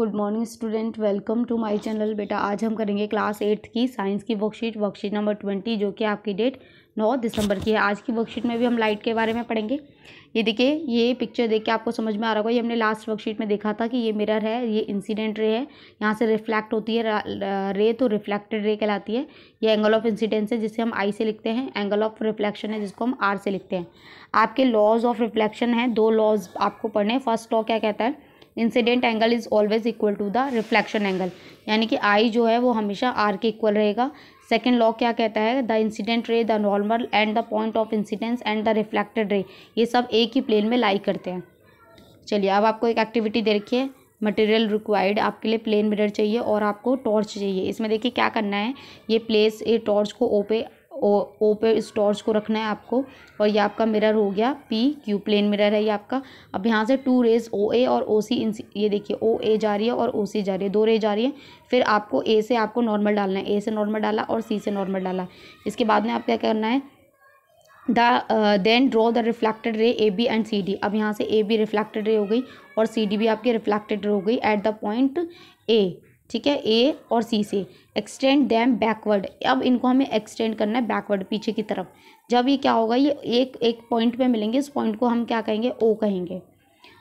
good morning student welcome to my channel बेटा आज हम करेंगे क्लास एट्थ की साइंस की वर्कशीट वर्कशीट नंबर ट्वेंटी जो कि आपकी डेट नौ दिसंबर की है आज की वर्कशीट में भी हम लाइट के बारे में पढ़ेंगे ये देखिए ये पिक्चर देख के आपको समझ में आ रहा होगा ये हमने लास्ट वर्कशीट में देखा था कि ये मिरर है ये इंसिडेंट रे है यहाँ से रिफ्लेक्ट होती है रे तो रिफ्लेक्टेड रे कहलाती है ये एंगल ऑफ इंसिडेंस है जिसे हम आई से लिखते हैं एंगल ऑफ रिफ्लेक्शन है जिसको हम आर से लिखते हैं आपके लॉज ऑफ रिफ्लेक्शन है दो लॉज आपको पढ़ने फर्स्ट लॉ क्या कहता है incident angle is always equal to the reflection angle यानी कि आई जो है वो हमेशा आर के इक्वल रहेगा सेकेंड लॉ क्या कहता है the incident ray the normal and the point of incidence and the reflected ray ये सब एक ही प्लेन में लाई करते हैं चलिए अब आपको एक एक्टिविटी दे रखी है मटेरियल रिक्वायर्ड आपके लिए प्लेन मिरर चाहिए और आपको टॉर्च चाहिए इसमें देखिए क्या करना है ये प्लेस ये टॉर्च को ओ पे ओ ओ पे टॉर्च को रखना है आपको और ये आपका मिरर हो गया पी क्यू प्लेन मिरर है ये आपका अब यहाँ से टू रेज ओ ए और ओ सी इन ये देखिए ओ ए जा रही है और ओ सी जा रही है दो रे जा रही है फिर आपको ए से आपको नॉर्मल डालना है ए से नॉर्मल डाला और सी से नॉर्मल डाला इसके बाद में आप क्या करना है the then draw the reflected ray A B and C D अब यहाँ से ए बी रिफ्लेक्टेड रे हो गई और सी डी भी आपकी रिफ्लेक्टेड रे हो गई एट द पॉइंट ए ठीक है ए और सी से एक्सटेंड डैम बैकवर्ड अब इनको हमें एक्सटेंड करना है बैकवर्ड पीछे की तरफ जब ये क्या होगा ये एक एक पॉइंट पे मिलेंगे इस पॉइंट को हम क्या कहेंगे ओ कहेंगे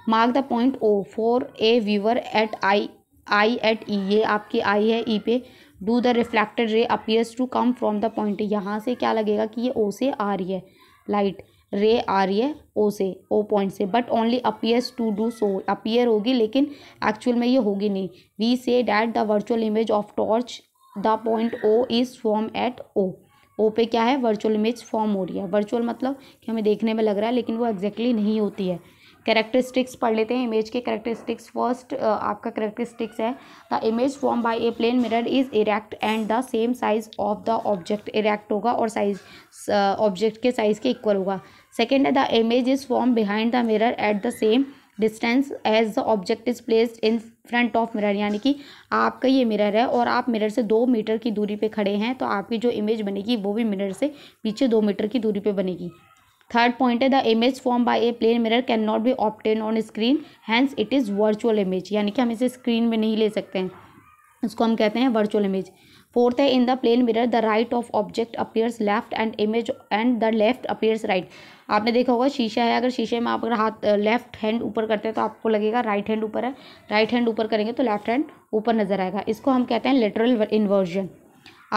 mark the point O for a viewer at eye eye at E ये आपकी आई है ई e पे do the reflected ray appears to come from the point यहाँ से क्या लगेगा कि ये ओ से आ रही है लाइट रे आ रही है ओ से ओ पॉइंट से but only appears to do so appear होगी लेकिन एक्चुअल में ये होगी नहीं we say that the virtual image of torch the point O is form at O O पे क्या है वर्चुअल इमेज फॉर्म हो रही है वर्चुअल मतलब कि हमें देखने में लग रहा है लेकिन वो एग्जैक्टली exactly नहीं होती है कैरेक्टरिस्टिक्स पढ़ लेते हैं इमेज के कैरेक्टरिस्टिक्स फर्स्ट आपका कैरेक्टरिस्टिक्स है the image form by a plane mirror is erect and the same size of the object erect होगा और साइज ऑब्जेक्ट के साइज के इक्वल होगा सेकेंड है the image is form behind the mirror at the same distance as the object is placed in front of mirror यानी कि आपका ये मिरर है और आप मिरर से दो मीटर की दूरी पे खड़े हैं तो आपकी जो इमेज बनेगी वो भी मिरर से पीछे दो मीटर की दूरी पे बनेगी थर्ड पॉइंट है the image form by a plane mirror can not be obtain on screen hence it is virtual image यानी कि हम इसे स्क्रीन में नहीं ले सकते हैं इसको हम कहते हैं वर्चुअल इमेज फोर्थ है in the plane mirror the right of object appears left and image and the left appears right आपने देखा होगा शीशा है अगर शीशे में आप अगर हाथ लेफ्ट हैंड ऊपर करते हैं तो आपको लगेगा राइट हैंड ऊपर है राइट हैंड ऊपर करेंगे तो लेफ्ट हैंड ऊपर नजर आएगा इसको हम कहते हैं लेटरल इन्वर्जन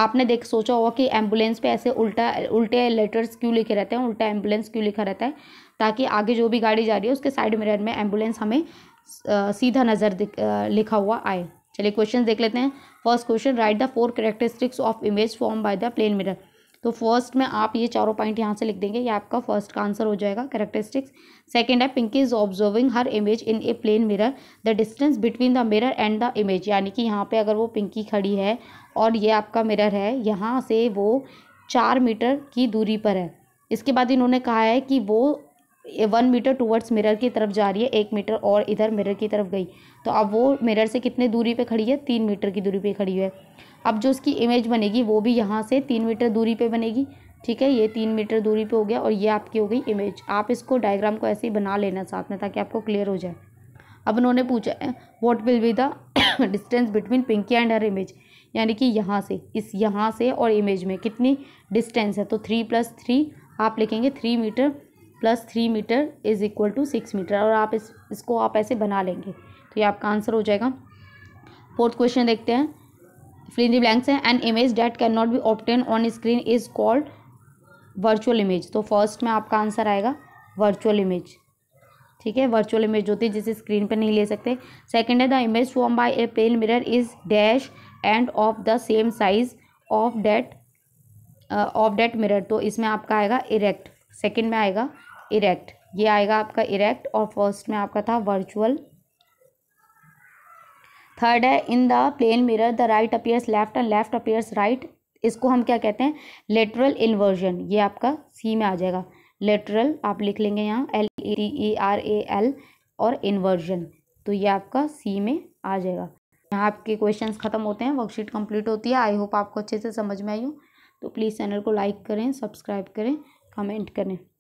आपने देख सोचा होगा कि एम्बुलेंस पे ऐसे उल्टा उल्टे लेटर्स क्यों लिखे रहते हैं उल्टा एम्बुलेंस क्यों लिखा रहता है ताकि आगे जो भी गाड़ी जा रही है उसके साइड मिरर में एम्बुलेंस हमें सीधा नज़र लिखा हुआ आए चलिए क्वेश्चन देख लेते हैं first question write the four characteristics of image form by the plane mirror तो फर्स्ट में आप ये चारों पॉइंट यहाँ से लिख देंगे ये आपका फर्स्ट का आंसर हो जाएगा करेक्टरिस्टिक्स सेकेंड है Pinky is observing her image in a plane mirror the distance between the mirror and the image यानी कि यहाँ पे अगर वो पिंकी खड़ी है और ये आपका मिरर है यहाँ से वो चार मीटर की दूरी पर है इसके बाद इन्होंने कहा है कि वो वन मीटर टूवर्ड्स मिरर की तरफ जा रही है एक मीटर और इधर मिरर की तरफ गई तो अब वो मिरर से कितने दूरी पे खड़ी है तीन मीटर की दूरी पे खड़ी है अब जो उसकी इमेज बनेगी वो भी यहाँ से तीन मीटर दूरी पे बनेगी ठीक है ये तीन मीटर दूरी पे हो गया और ये आपकी हो गई इमेज आप इसको डायग्राम को ऐसे ही बना लेना साथ में ताकि आपको क्लियर हो जाए अब उन्होंने पूछा है what will be the distance between Pinky and her image यानी कि यहाँ से इस यहाँ से और इमेज में कितनी डिस्टेंस है तो थ्री प्लस थ्री आप लिखेंगे three metre plus three metre is equal to six metre और आप इस इसको आप ऐसे बना लेंगे तो ये आपका आंसर हो जाएगा फोर्थ क्वेश्चन देखते हैं फिलिंग ब्लैंक्स हैं an image that can not be obtain on screen is called virtual image तो फर्स्ट में आपका आंसर आएगा वर्चुअल इमेज ठीक है वर्चुअल इमेज होती है जिसे स्क्रीन पर नहीं ले सकते सेकेंड है the image form by a plane mirror is dash and of the same size of that of that mirror तो इसमें आपका आएगा इरेक्ट सेकेंड में आएगा इरेक्ट ये आएगा आपका इरेक्ट और फर्स्ट में आपका था वर्चुअल थर्ड है in the plane mirror the right appears left and left appears right इसको हम क्या कहते हैं लेटरल इन्वर्जन ये आपका सी में आ जाएगा लेटरल आप लिख लेंगे यहाँ L E T E R A L और इन्वर्जन तो ये आपका सी में आ जाएगा यहाँ आपके क्वेश्चंस खत्म होते हैं वर्कशीट कंप्लीट होती है आई होप आपको अच्छे से समझ में आई हो तो प्लीज़ चैनल को लाइक करें सब्सक्राइब करें कमेंट करें